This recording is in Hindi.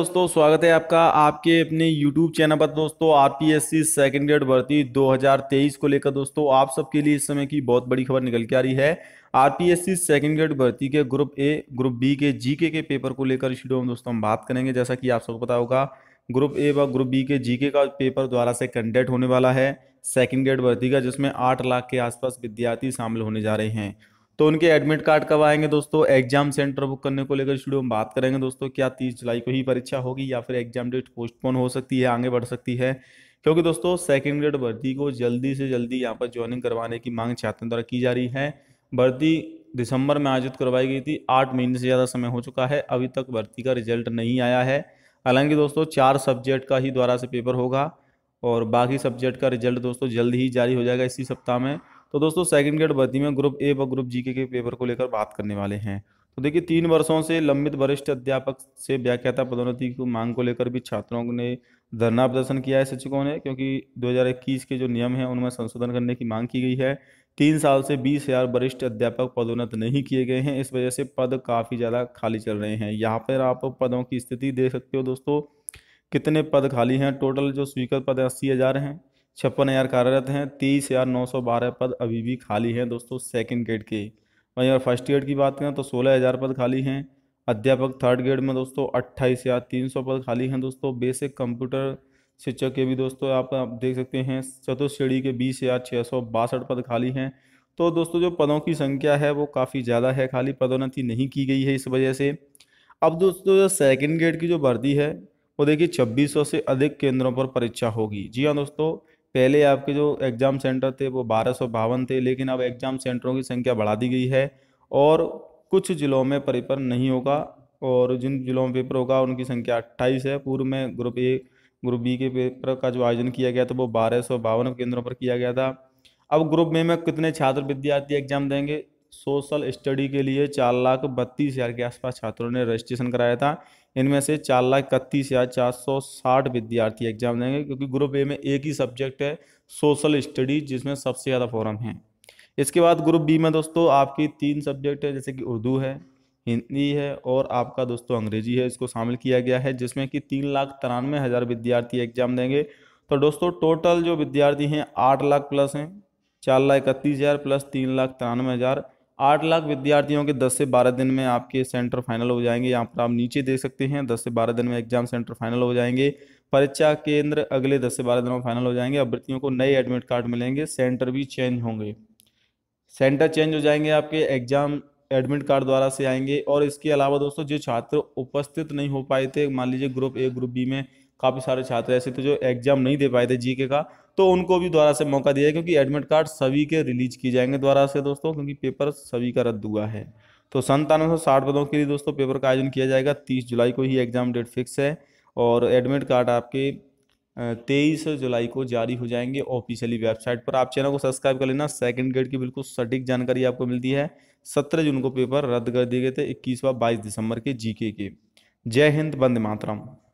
दोस्तों स्वागत है आपका आपके अपने YouTube चैनल पर दोस्तों R P S C second grade भर्ती 2023 को लेकर दोस्तों आप सबके लिए इस समय की बहुत बड़ी खबर निकल के आ रही है R P S C second grade भर्ती के ग्रुप ए ग्रुप बी के जीके के पेपर को लेकर इस वीडियो में दोस्तों हम बात करेंगे जैसा कि आप सबको पता होगा ग्रुप ए व ग्रुप बी के जीके का पेपर द्वारा से कंडक्ट होने वाला है सेकेंड ग्रेड भर्ती का जिसमें आठ लाख के आसपास विद्यार्थी शामिल होने जा रहे हैं तो उनके एडमिट कार्ड कब आएंगे दोस्तों एग्जाम सेंटर बुक करने को लेकर स्टूडियो में बात करेंगे दोस्तों क्या तीस जुलाई को ही परीक्षा होगी या फिर एग्जाम डेट पोस्टपोन हो सकती है आगे बढ़ सकती है क्योंकि दोस्तों सेकेंड ग्रेड भर्ती को जल्दी से जल्दी यहाँ पर ज्वाइनिंग करवाने की मांग छात्रों द्वारा की जा रही है भर्ती दिसंबर में आयोजित करवाई गई थी आठ महीने से ज़्यादा समय हो चुका है अभी तक भर्ती का रिजल्ट नहीं आया है हालांकि दोस्तों चार सब्जेक्ट का ही द्वारा से पेपर होगा और बाकी सब्जेक्ट का रिजल्ट दोस्तों जल्द ही जारी हो जाएगा इसी सप्ताह में तो दोस्तों सेकंड ग्रेड भर्ती में ग्रुप ए व ग्रुप जी के, के पेपर को लेकर बात करने वाले हैं तो देखिए तीन वर्षों से लंबित वरिष्ठ अध्यापक से व्याख्याता पदोन्नति की मांग को लेकर भी छात्रों ने धरना प्रदर्शन किया है शिक्षकों ने क्योंकि 2021 के जो नियम हैं उनमें संशोधन करने की मांग की गई है तीन साल से बीस हजार वरिष्ठ अध्यापक पदोन्नत नहीं किए गए हैं इस वजह से पद काफ़ी ज़्यादा खाली चल रहे हैं यहाँ पर आप पदों की स्थिति देख सकते हो दोस्तों कितने पद खाली हैं टोटल जो स्वीकृत पद अस्सी हज़ार हैं छप्पन हज़ार कार्यरत हैं तीस हज़ार नौ सौ बारह पद अभी भी खाली हैं दोस्तों सेकंड ग्रेड के वहीं अगर फर्स्ट ग्रेड की बात करें तो सोलह हज़ार पद खाली हैं अध्यापक थर्ड ग्रेड में दोस्तों अट्ठाईस हज़ार तीन सौ पद खाली हैं दोस्तों बेसिक कंप्यूटर शिक्षक के भी दोस्तों आप देख सकते हैं चतुर्थ श्रेणी के बीस हज़ार छः सौ बासठ पद खाली हैं तो दोस्तों जो पदों की संख्या है वो काफ़ी ज़्यादा है खाली पदोन्नति नहीं की गई है इस वजह से अब दोस्तों जो सेकेंड ग्रेड की जो भर्ती है वो देखिए छब्बीस सौ से अधिक केंद्रों पर परीक्षा होगी जी हाँ दोस्तों पहले आपके जो एग्ज़ाम सेंटर थे वो बारह सौ बावन थे लेकिन अब एग्ज़ाम सेंटरों की संख्या बढ़ा दी गई है और कुछ ज़िलों में पेपर नहीं होगा और जिन ज़िलों में पेपर होगा उनकी संख्या अट्ठाईस है पूर्व में ग्रुप ए ग्रुप बी के पेपर का जो आयोजन किया गया था वो बारह सौ बावन केंद्रों पर किया गया था अब ग्रुप में में कितने छात्र विद्यार्थी एग्जाम देंगे सोशल स्टडी के लिए चार लाख बत्तीस हज़ार के आसपास छात्रों ने रजिस्ट्रेशन कराया था इनमें से चार लाख इकतीस हज़ार चार सौ साठ विद्यार्थी एग्जाम देंगे क्योंकि ग्रुप ए में एक ही सब्जेक्ट है सोशल स्टडी जिसमें सबसे ज़्यादा फॉरम है इसके बाद ग्रुप बी में दोस्तों आपकी तीन सब्जेक्ट है जैसे कि उर्दू है हिंदी है और आपका दोस्तों अंग्रेजी है इसको शामिल किया गया है जिसमें कि तीन लाख तिरानवे हज़ार विद्यार्थी एग्जाम देंगे तो दोस्तों टोटल जो विद्यार्थी हैं आठ लाख प्लस हैं चार लाख इकतीस हज़ार प्लस तीन लाख तिरानवे हज़ार आठ लाख विद्यार्थियों के दस से बारह दिन में आपके सेंटर फाइनल हो जाएंगे यहाँ पर आप नीचे देख सकते हैं दस से बारह दिन में एग्जाम सेंटर फाइनल हो जाएंगे परीक्षा केंद्र अगले दस से बारह दिनों में फाइनल हो जाएंगे अभ्यर्थियों को नए एडमिट कार्ड मिलेंगे सेंटर भी चेंज होंगे सेंटर चेंज हो जाएंगे आपके एग्जाम एडमिट कार्ड द्वारा से आएंगे और इसके अलावा दोस्तों जो छात्र उपस्थित नहीं हो पाए थे मान लीजिए ग्रुप ए ग्रुप बी में काफ़ी सारे छात्र ऐसे थे जो एग्जाम नहीं दे पाए थे जीके का तो उनको भी द्वारा से मौका दिया क्योंकि एडमिट कार्ड सभी के रिलीज किए जाएंगे द्वारा से दोस्तों क्योंकि पेपर सभी का रद्द हुआ है तो संतानवे पदों के लिए दोस्तों पेपर का आयोजन किया जाएगा तीस जुलाई को ही एग्जाम डेट फिक्स है और एडमिट कार्ड आपके तेईस जुलाई को जारी हो जाएंगे ऑफिशियली वेबसाइट पर आप चैनल को सब्सक्राइब कर लेना सेकंड ग्रेड की बिल्कुल सटीक जानकारी आपको मिलती है सत्रह जून को पेपर रद्द कर दिए गए थे इक्कीस व बाईस दिसंबर के जीके के जय हिंद बंद मातरम